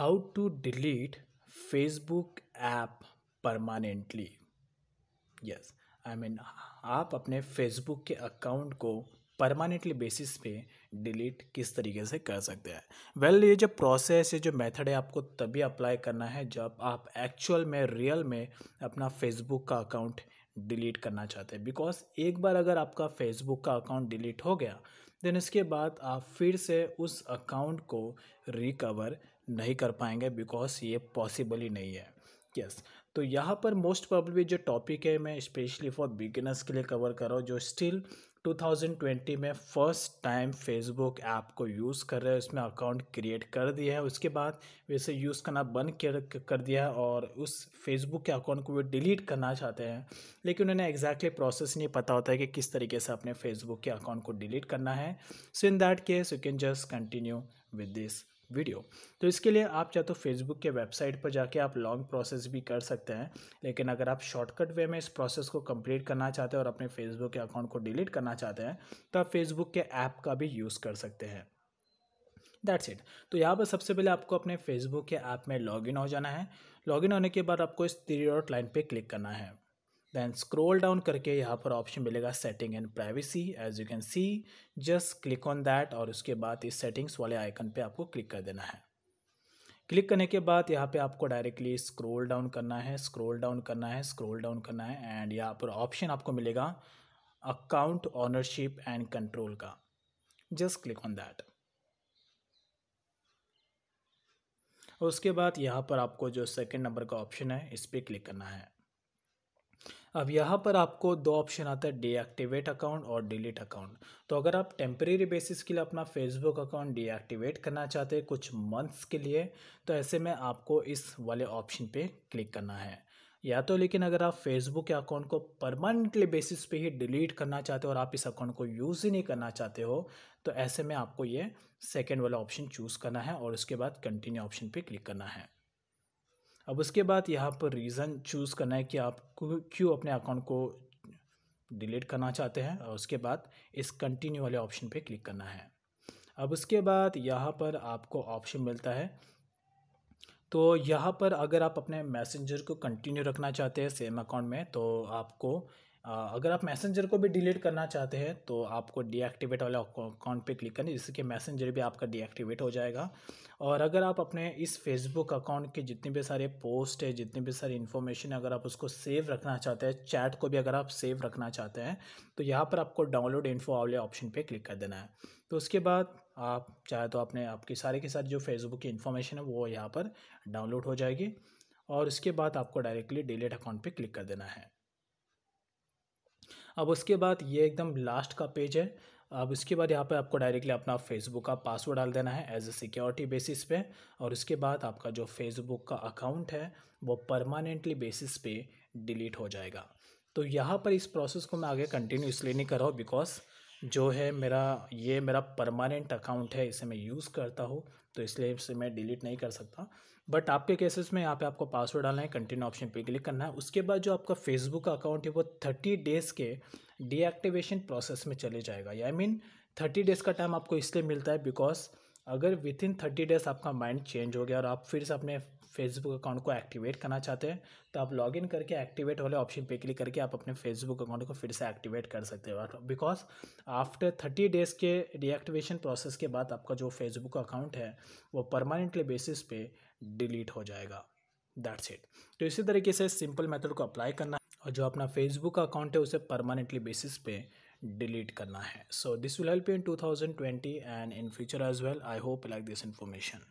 How to delete Facebook app permanently yes I mean आप अपने Facebook के account को परमानेंटली बेसिस पे डिलीट किस तरीके से कर सकते हैं वेल well, ये जो प्रोसेस ये जो मेथड है आपको तभी अप्लाई करना है जब आप एक्चुअल में रियल में अपना फेसबुक का अकाउंट डिलीट करना चाहते हैं बिकॉज एक बार अगर आपका फेसबुक का अकाउंट डिलीट हो गया देन इसके बाद आप फिर से उस अकाउंट को रिकवर नहीं कर पाएंगे बिकॉज ये पॉसिबल ही नहीं है यस yes. तो यहाँ पर मोस्ट प्रॉब्लली जो टॉपिक है मैं स्पेशली फॉर बिगिनर्स के लिए कवर कर रहा हूँ जो स्टिल 2020 में फ़र्स्ट टाइम फेसबुक ऐप को यूज़ कर रहे हैं उसमें अकाउंट क्रिएट कर दिया है उसके बाद वैसे यूज़ करना बंद कर कर दिया है और उस फेसबुक के अकाउंट को वो डिलीट करना चाहते हैं लेकिन उन्हें एग्जैक्टली प्रोसेस नहीं पता होता है कि किस तरीके से अपने फेसबुक के अकाउंट को डिलीट करना है so in that case you can just continue with this video तो इसके लिए आप चाहे तो फेसबुक के वेबसाइट पर जाके आप लॉन्ग प्रोसेस भी कर सकते हैं लेकिन अगर आप शॉर्टकट वे में इस प्रोसेस को कंप्लीट करना चाहते हैं और अपने फेसबुक के अकाउंट को डिलीट करना चाहते हैं तो आप फेसबुक के ऐप का भी यूज़ कर सकते हैं दैट्स इट तो यहाँ पर सबसे पहले आपको अपने फेसबुक के ऐप में लॉगिन हो जाना है लॉगिन होने के बाद आपको इस थ्री डॉट लाइन पे क्लिक करना है देन स्क्रोल डाउन करके यहाँ पर ऑप्शन मिलेगा setting and privacy as you can see just click on that और उसके बाद इस सेटिंग्स वाले आइकन पे आपको क्लिक कर देना है क्लिक करने के बाद यहाँ पे आपको डायरेक्टली स्क्रोल डाउन करना है स्क्रोल डाउन करना है स्क्रोल डाउन करना है एंड यहाँ पर ऑप्शन आपको मिलेगा अकाउंट ऑनरशिप एंड कंट्रोल का जस्ट क्लिक ऑन दैट उसके बाद यहाँ पर आपको जो सेकंड नंबर का ऑप्शन है इस पर क्लिक करना है अब यहाँ पर आपको दो ऑप्शन आता है डीएक्टिवेट अकाउंट और डिलीट अकाउंट तो अगर आप टेम्परेरी बेसिस के लिए अपना फेसबुक अकाउंट डीएक्टिवेट करना चाहते हैं कुछ मंथ्स के लिए तो ऐसे में आपको इस वाले ऑप्शन पे क्लिक करना है या तो लेकिन अगर आप फेसबुक के अकाउंट को परमानेंटली बेसिस पे ही डिलीट करना चाहते हो और आप इस अकाउंट को यूज़ ही नहीं करना चाहते हो तो ऐसे में आपको ये सेकेंड वाला ऑप्शन चूज़ करना है और उसके बाद कंटिन्यू ऑप्शन पर क्लिक करना है अब उसके बाद यहाँ पर रीज़न चूज़ करना है कि आप क्यों अपने अकाउंट को डिलीट करना चाहते हैं और उसके बाद इस कंटिन्यू वाले ऑप्शन पे क्लिक करना है अब उसके बाद यहाँ पर आपको ऑप्शन मिलता है तो यहाँ पर अगर आप अपने मैसेंजर को कंटिन्यू रखना चाहते हैं सेम अकाउंट में तो आपको अगर आप मैसेंजर को भी डिलीट करना चाहते हैं तो आपको डीएक्टिवेट वाला अकाउंट पे क्लिक करना जिससे कि मैसेंजर भी आपका डीएक्टिवेट हो जाएगा और अगर आप अपने इस फेसबुक अकाउंट के जितने भी सारे पोस्ट है जितने भी सारी इन्फॉर्मेशन अगर आप उसको सेव रखना चाहते हैं चैट को भी अगर आप सेव रखना चाहते हैं तो यहाँ पर आपको डाउनलोड इन्फो वाले ऑप्शन पर क्लिक कर देना है तो उसके बाद आप चाहे तो आपने आपके सारे के सारे जो फेसबुक की इन्फॉर्मेशन है वो यहाँ पर डाउनलोड हो जाएगी और उसके बाद आपको डायरेक्टली डिलीट अकाउंट पर क्लिक कर देना है अब उसके बाद ये एकदम लास्ट का पेज है अब उसके बाद यहाँ पे आपको डायरेक्टली अपना फेसबुक का पासवर्ड डाल देना है एज ए सिक्योरिटी बेसिस पे और उसके बाद आपका जो फेसबुक का अकाउंट है वो परमानेंटली बेसिस पे डिलीट हो जाएगा तो यहाँ पर इस प्रोसेस को मैं आगे कंटिन्यू इसलिए नहीं कर रहा हूँ बिकॉज जो है मेरा ये मेरा परमानेंट अकाउंट है इसे मैं यूज़ करता हूँ तो इसलिए इसे मैं डिलीट नहीं कर सकता बट आपके केसेस में यहाँ पे आपको पासवर्ड डालना है कंटिन्यू ऑप्शन पे क्लिक करना है उसके बाद जो आपका फेसबुक अकाउंट है वो थर्टी डेज़ के डीएक्टिवेशन प्रोसेस में चले जाएगा आई मीन थर्टी डेज़ का टाइम आपको इसलिए मिलता है बिकॉज अगर विद इन थर्टी डेज आपका माइंड चेंज हो गया और आप फिर से अपने फेसबुक अकाउंट को एक्टिवेट करना चाहते हैं तो आप लॉग इन करके एक्टिवेट वाले ऑप्शन पे क्लिक करके आप अपने फेसबुक अकाउंट को फिर से एक्टिवेट कर सकते हो बिकॉज आफ्टर थर्टी डेज़ के डीएक्टिवेशन प्रोसेस के बाद आपका जो फेसबुक अकाउंट है वो परमानेंटली बेसिस पे डिलीट हो जाएगा दैट्स इट तो इसी तरीके से सिंपल मेथड को अप्लाई करना और जो अपना फेसबुक अकाउंट है उसे परमानेंटली बेसिस पे delete karna hai so this will help you in 2020 and in future as well i hope you like this information